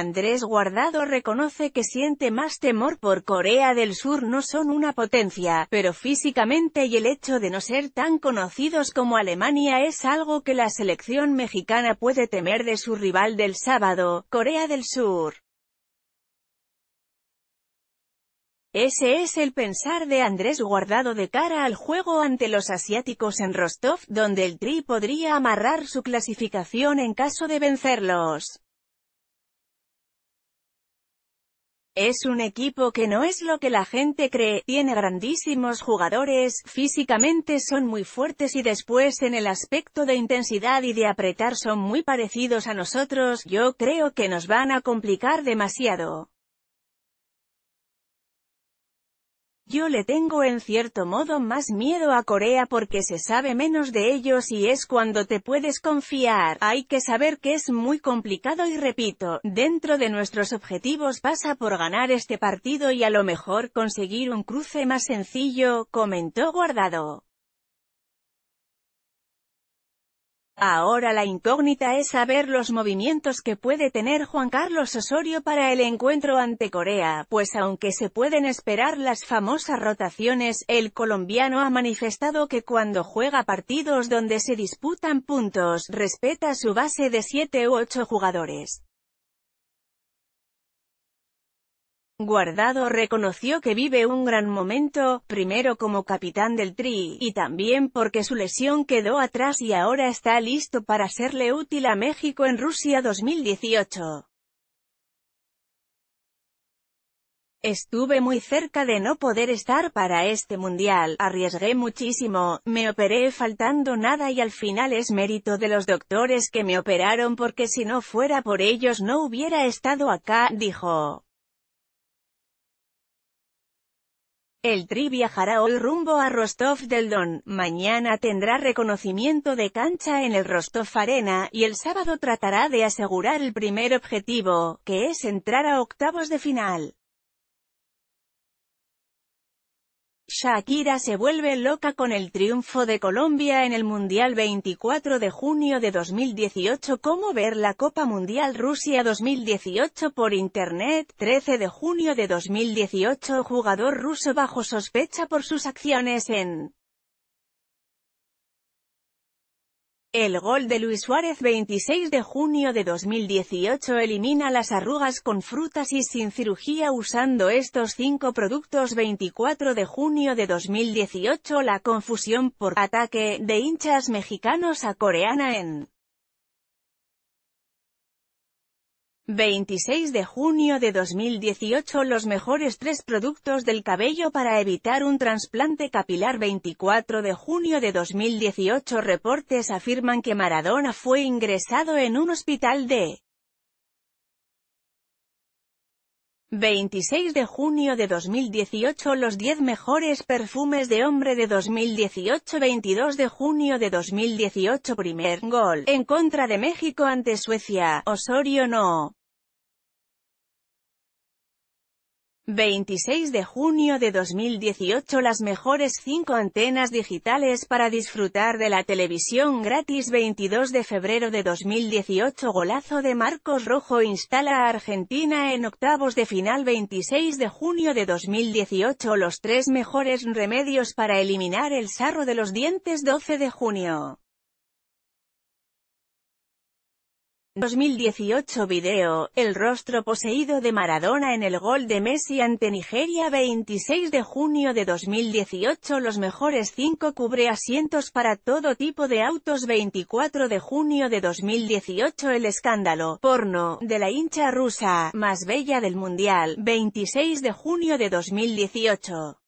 Andrés Guardado reconoce que siente más temor por Corea del Sur no son una potencia, pero físicamente y el hecho de no ser tan conocidos como Alemania es algo que la selección mexicana puede temer de su rival del sábado, Corea del Sur. Ese es el pensar de Andrés Guardado de cara al juego ante los asiáticos en Rostov, donde el Tri podría amarrar su clasificación en caso de vencerlos. Es un equipo que no es lo que la gente cree, tiene grandísimos jugadores, físicamente son muy fuertes y después en el aspecto de intensidad y de apretar son muy parecidos a nosotros, yo creo que nos van a complicar demasiado. Yo le tengo en cierto modo más miedo a Corea porque se sabe menos de ellos y es cuando te puedes confiar. Hay que saber que es muy complicado y repito, dentro de nuestros objetivos pasa por ganar este partido y a lo mejor conseguir un cruce más sencillo, comentó Guardado. Ahora la incógnita es saber los movimientos que puede tener Juan Carlos Osorio para el encuentro ante Corea, pues aunque se pueden esperar las famosas rotaciones, el colombiano ha manifestado que cuando juega partidos donde se disputan puntos, respeta su base de 7 u 8 jugadores. Guardado reconoció que vive un gran momento, primero como capitán del Tri, y también porque su lesión quedó atrás y ahora está listo para serle útil a México en Rusia 2018. Estuve muy cerca de no poder estar para este mundial, arriesgué muchísimo, me operé faltando nada y al final es mérito de los doctores que me operaron porque si no fuera por ellos no hubiera estado acá, dijo. El Tri viajará hoy rumbo a Rostov del Don, mañana tendrá reconocimiento de cancha en el Rostov Arena, y el sábado tratará de asegurar el primer objetivo, que es entrar a octavos de final. Shakira se vuelve loca con el triunfo de Colombia en el Mundial 24 de junio de 2018 Cómo ver la Copa Mundial Rusia 2018 por Internet 13 de junio de 2018 Jugador ruso bajo sospecha por sus acciones en El gol de Luis Suárez 26 de junio de 2018 elimina las arrugas con frutas y sin cirugía usando estos cinco productos 24 de junio de 2018 la confusión por ataque de hinchas mexicanos a coreana en 26 de junio de 2018 Los mejores tres productos del cabello para evitar un trasplante capilar 24 de junio de 2018 Reportes afirman que Maradona fue ingresado en un hospital de 26 de junio de 2018 Los 10 mejores perfumes de hombre de 2018 22 de junio de 2018 Primer gol, en contra de México ante Suecia, Osorio no. 26 de junio de 2018 Las mejores 5 antenas digitales para disfrutar de la televisión gratis 22 de febrero de 2018 Golazo de Marcos Rojo instala a Argentina en octavos de final 26 de junio de 2018 Los 3 mejores remedios para eliminar el sarro de los dientes 12 de junio 2018 Video, el rostro poseído de Maradona en el gol de Messi ante Nigeria 26 de junio de 2018 Los mejores 5 cubre asientos para todo tipo de autos 24 de junio de 2018 El escándalo, porno, de la hincha rusa, más bella del mundial, 26 de junio de 2018